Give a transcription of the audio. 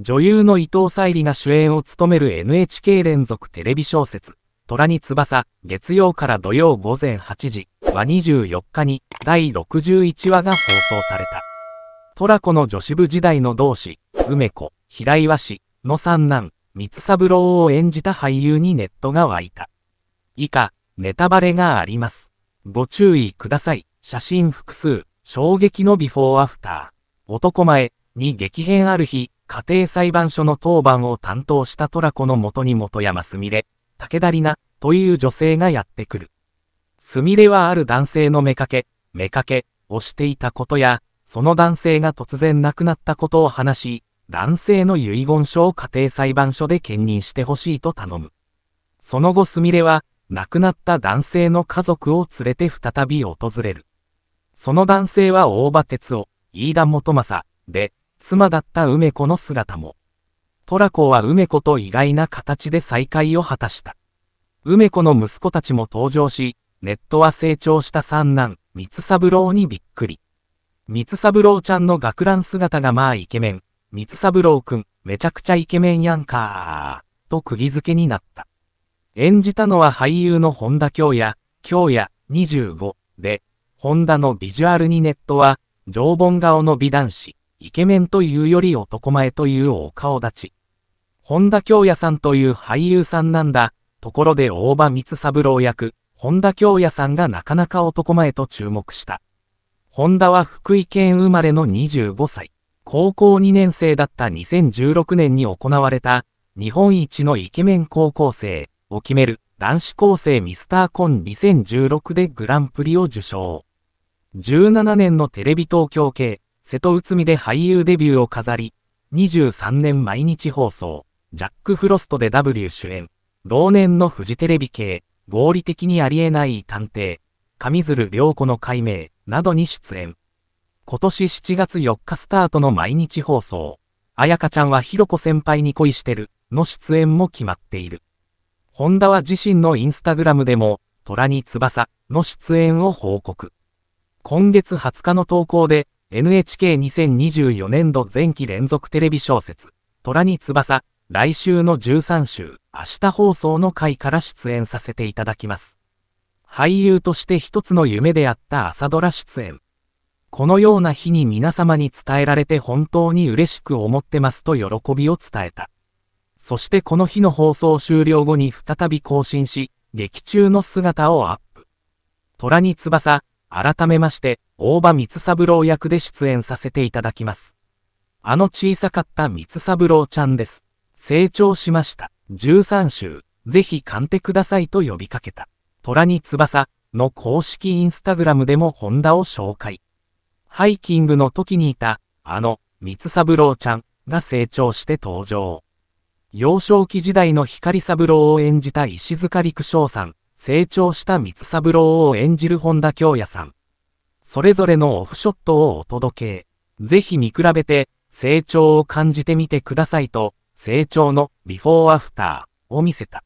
女優の伊藤沙莉が主演を務める NHK 連続テレビ小説、虎に翼、月曜から土曜午前8時は24日に第61話が放送された。虎子の女子部時代の同志、梅子、平岩氏の三男、三三郎を演じた俳優にネットが湧いた。以下、ネタバレがあります。ご注意ください。写真複数、衝撃のビフォーアフター。男前に激変ある日、家庭裁判所の当番を担当したトラコのもとに元山すみれ、武田里奈、という女性がやってくる。すみれはある男性の目かけ、目かけ、をしていたことや、その男性が突然亡くなったことを話し、男性の遺言書を家庭裁判所で兼任してほしいと頼む。その後すみれは、亡くなった男性の家族を連れて再び訪れる。その男性は大場哲夫、飯田元正、で、妻だった梅子の姿も。トラコは梅子と意外な形で再会を果たした。梅子の息子たちも登場し、ネットは成長した三男、三三郎にびっくり。三三郎ちゃんの学ラン姿がまあイケメン、三三郎くん、めちゃくちゃイケメンやんかー、と釘付けになった。演じたのは俳優の本田京也、京也25で、本田のビジュアルにネットは、常盆顔の美男子、イケメンというより男前というお顔立ち。本田京也さんという俳優さんなんだ。ところで大場光三郎役、本田京也さんがなかなか男前と注目した。本田は福井県生まれの25歳。高校2年生だった2016年に行われた、日本一のイケメン高校生を決める男子高生ミスターコン2016でグランプリを受賞。17年のテレビ東京系瀬戸内海で俳優デビューを飾り、23年毎日放送、ジャック・フロストで W 主演、老年のフジテレビ系、合理的にありえない探偵、上鶴良子の解明、などに出演。今年7月4日スタートの毎日放送、彩香ちゃんはひろこ先輩に恋してる、の出演も決まっている。ホンダは自身のインスタグラムでも、虎に翼の出演を報告。今月20日の投稿で、NHK2024 年度前期連続テレビ小説、虎に翼、来週の13週、明日放送の回から出演させていただきます。俳優として一つの夢であった朝ドラ出演。このような日に皆様に伝えられて本当に嬉しく思ってますと喜びを伝えた。そしてこの日の放送終了後に再び更新し、劇中の姿をアップ。虎に翼、改めまして、大場光三郎役で出演させていただきます。あの小さかった光三郎ちゃんです。成長しました。13週、ぜひ鑑定くださいと呼びかけた。虎に翼の公式インスタグラムでもホンダを紹介。ハイキングの時にいた、あの、光三郎ちゃんが成長して登場。幼少期時代の光三郎を演じた石塚陸将さん成長した三三郎を演じる本田京也さん。それぞれのオフショットをお届け。ぜひ見比べて、成長を感じてみてくださいと、成長のビフォーアフターを見せた。